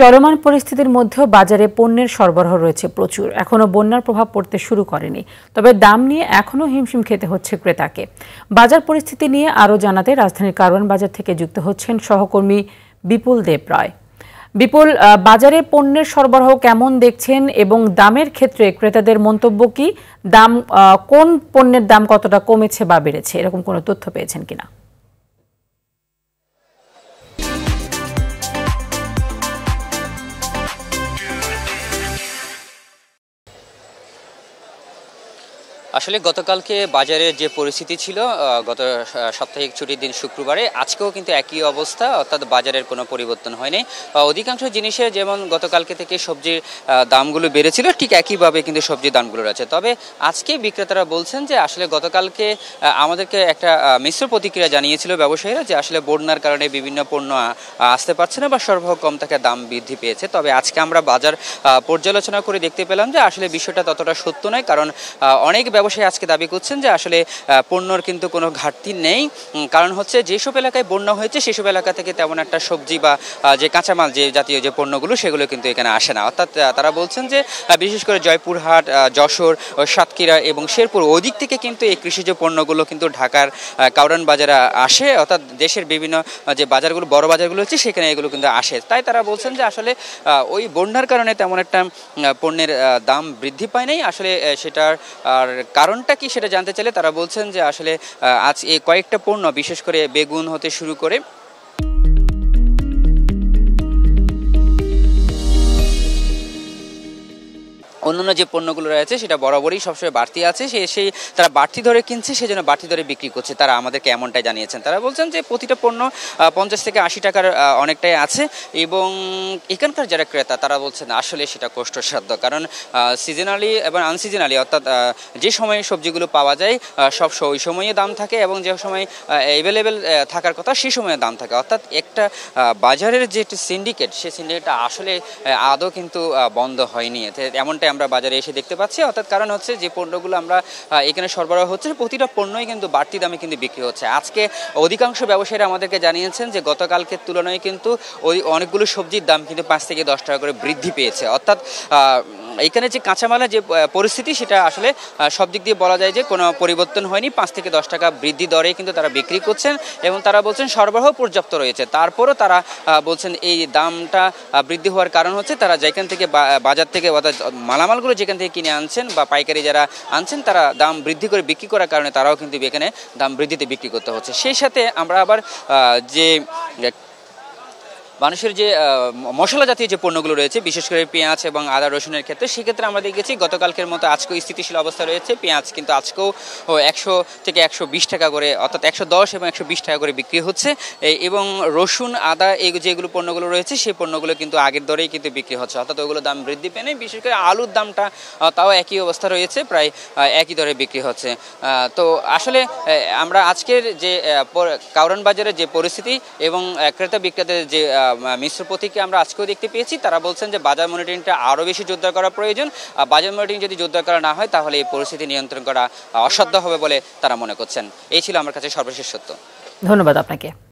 চলমান পরিস্থিতির মধ্যেও বাজারে পণ্যের সরবরাহ রয়েছে প্রচুর এখনও বন্যার প্রভাব পড়তে শুরু করেনি তবে দাম নিয়ে এখনও হিমশিম খেতে হচ্ছে ক্রেতাকে বাজার পরিস্থিতি নিয়ে আরও জানাতে রাজধানীর কারওয়ান বাজার থেকে যুক্ত হচ্ছেন সহকর্মী বিপুল দেব রায় বিপুল বাজারে পণ্যের সরবরাহ কেমন দেখছেন এবং দামের ক্ষেত্রে ক্রেতাদের মন্তব্য কি দাম কোন পণ্যের দাম কতটা কমেছে বা বেড়েছে এরকম কোনো তথ্য পেয়েছেন কিনা আসলে গতকালকে বাজারে যে পরিস্থিতি ছিল গত সাপ্তাহিক ছুটির দিন শুক্রবারে আজকেও কিন্তু একই অবস্থা অর্থাৎ বাজারের কোনো পরিবর্তন হয়নি অধিকাংশ জিনিসের যেমন গতকালকে থেকে সবজির দামগুলো বেড়েছিল ঠিক একইভাবে কিন্তু সবজির দামগুলো রয়েছে তবে আজকে বিক্রেতারা বলছেন যে আসলে গতকালকে আমাদেরকে একটা মিশ্র প্রতিক্রিয়া জানিয়েছিল ব্যবসায়ীরা যে আসলে বন্যার কারণে বিভিন্ন পণ্য আসতে পারছে না বা সরবরাহ কম থাকে দাম বৃদ্ধি পেয়েছে তবে আজকে আমরা বাজার পর্যালোচনা করে দেখতে পেলাম যে আসলে বিষয়টা ততটা সত্য নয় কারণ অনেক ব্যবসায়ী আজকে দাবি করছেন যে আসলে পণ্যর কিন্তু কোনো ঘাটতি নেই কারণ হচ্ছে যেসব এলাকায় বন্যা হয়েছে সেসব এলাকা থেকে তেমন একটা সবজি বা যে কাঁচামাল যে জাতীয় যে পণ্যগুলো সেগুলো কিন্তু এখানে আসে না অর্থাৎ তারা বলছেন যে বিশেষ করে জয়পুরহাট যশোর সাতক্ষীরা এবং শেরপুর ওদিক থেকে কিন্তু এই কৃষিজ পণ্যগুলো কিন্তু ঢাকার কাউরান বাজারে আসে অর্থাৎ দেশের বিভিন্ন যে বাজারগুলো বড় বাজারগুলো হচ্ছে সেখানে এগুলো কিন্তু আসে তাই তারা বলছেন যে আসলে ওই বন্যার কারণে তেমন একটা পণ্যের দাম বৃদ্ধি পায় নাই আসলে সেটার আর কারণটা কি সেটা জানতে চাইলে তারা বলছেন যে আসলে আজ এই কয়েকটা পণ্য বিশেষ করে বেগুন হতে শুরু করে অন্যান্য যে পণ্যগুলো রয়েছে সেটা বরাবরই সবসময় বাড়তি আছে সে সেই তারা বাড়তি ধরে কিনছে সেজন্য বাড়তি ধরে বিক্রি করছে তারা আমাদেরকে এমনটাই জানিয়েছেন তারা বলছেন যে প্রতিটা পণ্য পঞ্চাশ থেকে আশি টাকার অনেকটাই আছে এবং এখানকার যারা ক্রেতা তারা বলছেন আসলে সেটা কষ্টসাধ্য কারণ সিজনালি এবং আনসিজনালি অর্থাৎ যে সময়ে সবজিগুলো পাওয়া যায় সব ওই সময়ে দাম থাকে এবং যে সময় অ্যাভেলেবেল থাকার কথা সেই সময়ে দাম থাকে অর্থাৎ একটা বাজারের যে সিন্ডিকেট সেই সিন্ডিকেটটা আসলে আদৌ কিন্তু বন্ধ হয়নি এমনটাই আমরা বাজারে এসে দেখতে পাচ্ছি অর্থাৎ কারণ হচ্ছে যে পণ্যগুলো আমরা এখানে সরবরাহ হচ্ছে প্রতিটা পণ্যই কিন্তু বাড়তি দামে কিন্তু বিক্রি হচ্ছে আজকে অধিকাংশ ব্যবসায়ীরা আমাদেরকে জানিয়েছেন যে গতকালকের তুলনায় কিন্তু ওই অনেকগুলো সবজির দাম কিন্তু পাঁচ থেকে দশ টাকা করে বৃদ্ধি পেয়েছে অর্থাৎ এখানে যে কাঁচামালের যে পরিস্থিতি সেটা আসলে সব দিক দিয়ে বলা যায় যে কোনো পরিবর্তন হয়নি পাঁচ থেকে দশ টাকা বৃদ্ধি দরে কিন্তু তারা বিক্রি করছেন এবং তারা বলছেন সরবরাহ পর্যাপ্ত রয়েছে তারপরও তারা বলছেন এই দামটা বৃদ্ধি হওয়ার কারণ হচ্ছে তারা যেখান থেকে বাজার থেকে অর্থাৎ মালামালগুলো যেখান থেকে কিনে আনছেন বা পাইকারি যারা আনছেন তারা দাম বৃদ্ধি করে বিক্রি করার কারণে তারাও কিন্তু এখানে দাম বৃদ্ধিতে বিক্রি করতে হচ্ছে সেই সাথে আমরা আবার যে মানুষের যে মশলা জাতীয় যে পণ্যগুলো রয়েছে বিশেষ করে পেঁয়াজ এবং আদা রসুনের ক্ষেত্রে সেক্ষেত্রে আমরা দেখেছি গতকালকের মতো আজকেও স্থিতিশীল অবস্থা রয়েছে পেঁয়াজ কিন্তু আজকেও একশো থেকে একশো বিশ টাকা করে অর্থাৎ একশো দশ এবং একশো বিশ টাকা করে বিক্রি হচ্ছে এবং রসুন আদা এই যেগুলো পণ্যগুলো রয়েছে সেই পণ্যগুলো কিন্তু আগের দরেই কিন্তু বিক্রি হচ্ছে অর্থাৎ ওগুলো দাম বৃদ্ধি পেয়ে নেই বিশেষ করে আলুর দামটা তাও একই অবস্থা রয়েছে প্রায় একই দরে বিক্রি হচ্ছে তো আসলে আমরা আজকের যে কাউরান বাজারের যে পরিস্থিতি এবং ক্রেতা বিক্রেতাদের যে মিশ্র প্রতীককে আমরা আজকেও দেখতে পেয়েছি তারা বলছেন যে বাজার মনিটরিংটা আরও বেশি জোরদার করা প্রয়োজন বাজার মনিটরিং যদি জোরদার করা না হয় তাহলে এই পরিস্থিতি নিয়ন্ত্রণ করা অসাধ্য হবে বলে তারা মনে করছেন এই ছিল আমার কাছে সর্বশেষ সত্য ধন্যবাদ আপনাকে